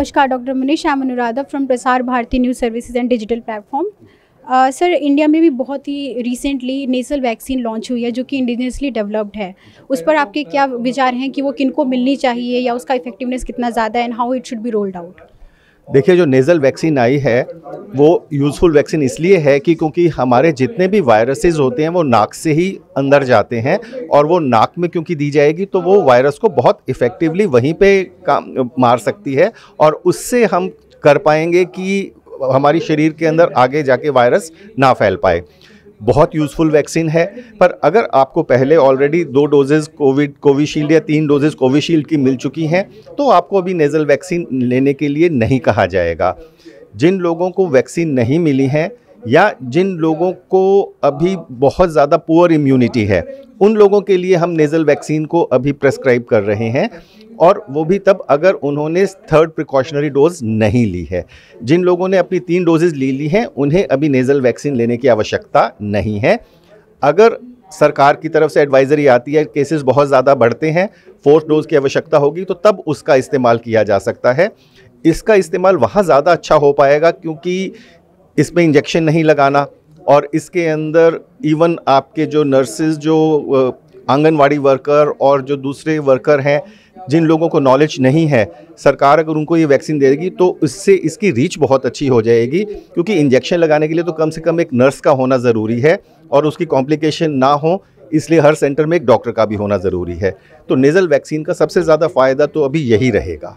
नमस्कार doctor Manish Shyam Anuradha from Prasar Bharati news services and digital platform sir India में भी बहुत ही रिसेंटली नेसल वैक्सीन लॉन्च हुई है जो कि इंडिजनसली डेवलप्ड है उस पर आपके क्या विचार हैं कि वो किनको मिलनी चाहिए या उसका इफेक्टिवनेस कितना ज़्यादा है and how it should be rolled out देखिए जो नेज़ल वैक्सीन आई है वो यूज़फुल वैक्सीन इसलिए है कि क्योंकि हमारे जितने भी वायरसेस होते हैं वो नाक से ही अंदर जाते हैं और वो नाक में क्योंकि दी जाएगी तो वो वायरस को बहुत इफ़ेक्टिवली वहीं पे काम मार सकती है और उससे हम कर पाएंगे कि हमारी शरीर के अंदर आगे जाके वायरस ना फैल पाए बहुत यूज़फुल वैक्सीन है पर अगर आपको पहले ऑलरेडी दो डोजेज़ कोविड कोविशील्ड या तीन डोजेज़ कोविशील्ड की मिल चुकी हैं तो आपको अभी नेज़ल वैक्सीन लेने के लिए नहीं कहा जाएगा जिन लोगों को वैक्सीन नहीं मिली हैं या जिन लोगों को अभी बहुत ज़्यादा पुअर इम्यूनिटी है उन लोगों के लिए हम नेज़ल वैक्सीन को अभी प्रेस्क्राइब कर रहे हैं और वो भी तब अगर उन्होंने थर्ड प्रिकॉशनरी डोज नहीं ली है जिन लोगों ने अपनी तीन डोजेज ले ली हैं उन्हें अभी नेज़ल वैक्सीन लेने की आवश्यकता नहीं है अगर सरकार की तरफ से एडवाइजरी आती है केसेस बहुत ज़्यादा बढ़ते हैं फोर्थ डोज की आवश्यकता होगी तो तब उसका इस्तेमाल किया जा सकता है इसका इस्तेमाल वहाँ ज़्यादा अच्छा हो पाएगा क्योंकि इसमें इंजेक्शन नहीं लगाना और इसके अंदर इवन आपके जो नर्सेज जो आंगनवाड़ी वर्कर और जो दूसरे वर्कर हैं जिन लोगों को नॉलेज नहीं है सरकार अगर उनको ये वैक्सीन दे देगी तो इससे इसकी रीच बहुत अच्छी हो जाएगी क्योंकि इंजेक्शन लगाने के लिए तो कम से कम एक नर्स का होना ज़रूरी है और उसकी कॉम्प्लिकेशन ना हो इसलिए हर सेंटर में एक डॉक्टर का भी होना ज़रूरी है तो नेज़ल वैक्सीन का सबसे ज़्यादा फ़ायदा तो अभी यही रहेगा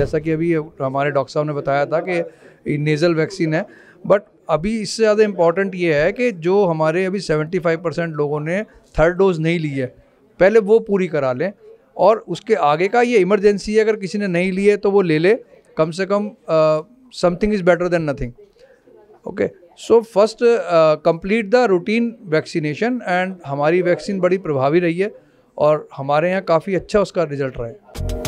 जैसा कि अभी हमारे डॉक्टर साहब ने बताया था कि नेज़ल वैक्सीन है बट अभी इससे ज़्यादा इम्पॉर्टेंट ये है कि जो हमारे अभी 75 परसेंट लोगों ने थर्ड डोज़ नहीं ली है पहले वो पूरी करा लें और उसके आगे का ये इमरजेंसी है अगर किसी ने नहीं ली है तो वो ले ले कम से कम something is better than nothing okay so first complete the routine vaccination and हमारी वैक्सीन बड़ी प्रभावी रही है और हमारे यहाँ काफ़ी अच्छा उसका रिजल्ट रहा है